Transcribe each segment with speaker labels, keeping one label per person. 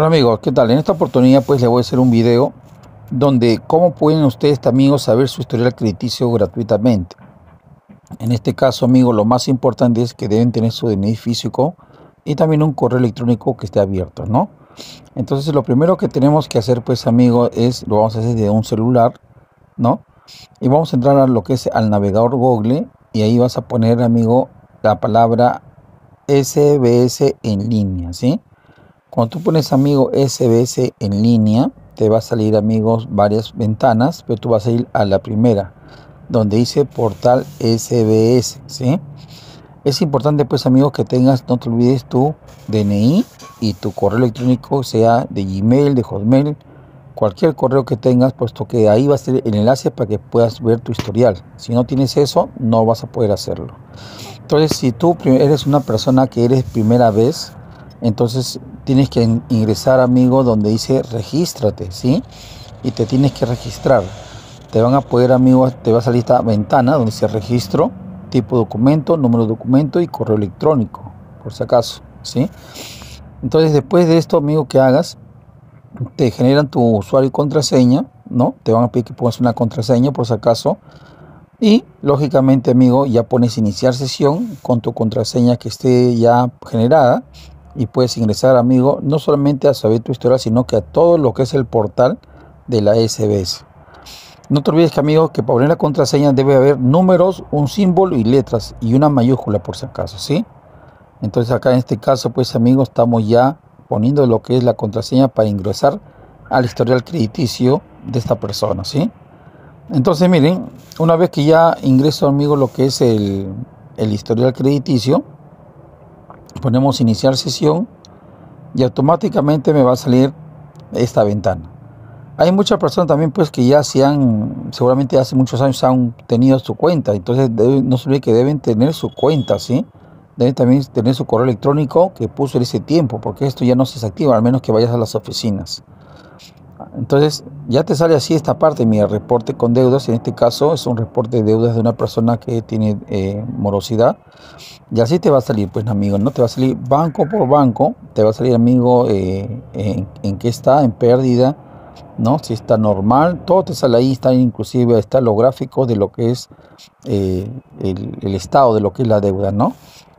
Speaker 1: Hola amigos, ¿qué tal? En esta oportunidad pues le voy a hacer un video donde cómo pueden ustedes amigos saber su historial crediticio gratuitamente. En este caso amigos lo más importante es que deben tener su DNI físico y también un correo electrónico que esté abierto, ¿no? Entonces lo primero que tenemos que hacer pues amigos es, lo vamos a hacer de un celular, ¿no? Y vamos a entrar a lo que es al navegador Google y ahí vas a poner amigo la palabra SBS en línea, ¿sí? Cuando tú pones amigo SBS en línea, te va a salir amigos varias ventanas, pero tú vas a ir a la primera, donde dice portal SBS, Es importante pues amigos que tengas, no te olvides tu DNI y tu correo electrónico, sea de Gmail, de Hotmail, cualquier correo que tengas, puesto que ahí va a ser el enlace para que puedas ver tu historial. Si no tienes eso, no vas a poder hacerlo. Entonces, si tú eres una persona que eres primera vez, entonces tienes que ingresar, amigo, donde dice regístrate, ¿sí? Y te tienes que registrar. Te van a poder, amigo, te va a salir esta ventana donde dice registro, tipo documento, número de documento y correo electrónico, por si acaso, ¿sí? Entonces, después de esto, amigo, que hagas, te generan tu usuario y contraseña, ¿no? Te van a pedir que pongas una contraseña, por si acaso. Y lógicamente, amigo, ya pones iniciar sesión con tu contraseña que esté ya generada y puedes ingresar, amigo, no solamente a saber tu historial sino que a todo lo que es el portal de la SBS. No te olvides que, amigos, que para poner la contraseña debe haber números, un símbolo y letras y una mayúscula por si acaso, ¿sí? Entonces acá en este caso, pues amigos, estamos ya poniendo lo que es la contraseña para ingresar al historial crediticio de esta persona, ¿sí? Entonces miren, una vez que ya ingreso, amigo, lo que es el, el historial crediticio, ponemos iniciar sesión y automáticamente me va a salir esta ventana. Hay muchas personas también pues que ya se han, seguramente hace muchos años han tenido su cuenta, entonces no se olvide que deben tener su cuenta, ¿sí? Deben también tener su correo electrónico que puso en ese tiempo, porque esto ya no se desactiva, al menos que vayas a las oficinas. Entonces ya te sale así esta parte, mira, reporte con deudas, en este caso es un reporte de deudas de una persona que tiene eh, morosidad. Y así te va a salir, pues amigo, no te va a salir banco por banco, te va a salir amigo eh, en, qué está, en pérdida, ¿no? Si está normal, todo te sale ahí, está inclusive, está los gráficos de lo que es eh, el, el estado de lo que es la deuda, ¿no?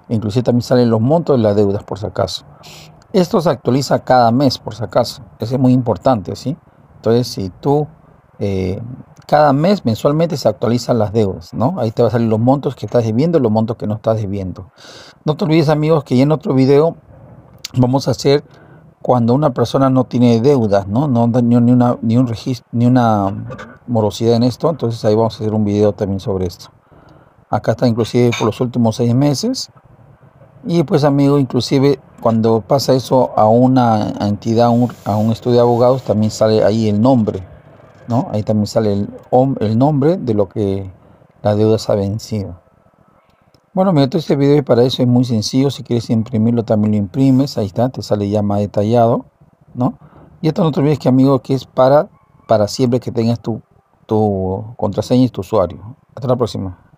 Speaker 1: Inclusive también salen los montos de las deudas por si acaso. Esto se actualiza cada mes, por si acaso. Eso es muy importante, ¿sí? Entonces, si tú eh, cada mes mensualmente se actualizan las deudas, ¿no? Ahí te va a salir los montos que estás debiendo y los montos que no estás debiendo. No te olvides, amigos, que ya en otro video vamos a hacer cuando una persona no tiene deudas, ¿no? No da ni una, ni un registro, ni una morosidad en esto. Entonces, ahí vamos a hacer un video también sobre esto. Acá está inclusive por los últimos seis meses. Y pues, amigo, inclusive cuando pasa eso a una entidad, a un, estudio de abogados, también sale ahí el nombre, ¿no? Ahí también sale el, nombre de lo que la deuda se ha vencido. Bueno, me este video y para eso es muy sencillo. Si quieres imprimirlo, también lo imprimes. Ahí está, te sale ya más detallado, ¿no? Y esto no te olvides que, amigo, que es para, para siempre que tengas tu, tu contraseña y tu usuario. Hasta la próxima.